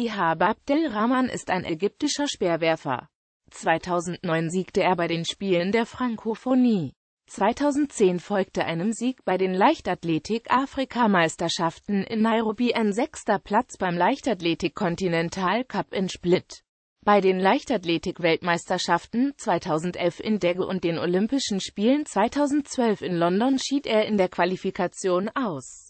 Ihab Abdelrahman ist ein ägyptischer Speerwerfer. 2009 siegte er bei den Spielen der Frankophonie. 2010 folgte einem Sieg bei den Leichtathletik-Afrikameisterschaften in Nairobi ein sechster Platz beim Leichtathletik-Kontinental-Cup in Split. Bei den Leichtathletik-Weltmeisterschaften 2011 in Degge und den Olympischen Spielen 2012 in London schied er in der Qualifikation aus.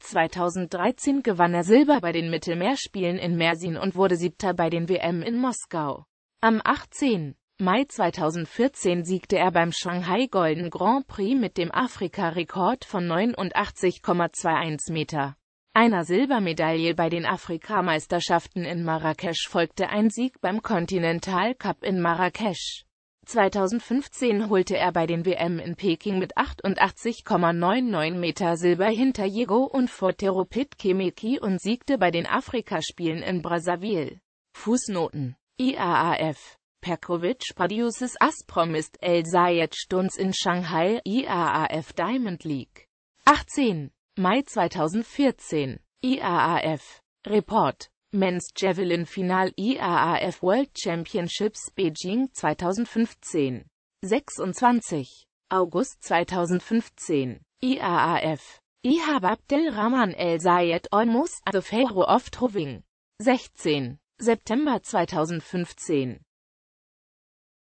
2013 gewann er Silber bei den Mittelmeerspielen in Mersin und wurde Siebter bei den WM in Moskau. Am 18. Mai 2014 siegte er beim Shanghai Golden Grand Prix mit dem Afrika-Rekord von 89,21 Meter. Einer Silbermedaille bei den Afrikameisterschaften in Marrakesch folgte ein Sieg beim Continental Cup in Marrakesch. 2015 holte er bei den WM in Peking mit 88,99 Meter Silber hinter Diego und vor Fotero Pitkemeki und siegte bei den Afrikaspielen in Brazzaville. Fußnoten IAAF Perkovic produces Aspromist El Zayed Stunz in Shanghai IAAF Diamond League 18 Mai 2014 IAAF Report Men's Javelin Final IAAF e World Championships Beijing 2015. 26. August 2015. IAAF. E Ihab Abdel Rahman El Sayed Olmos Adefero of Troving. 16. September 2015.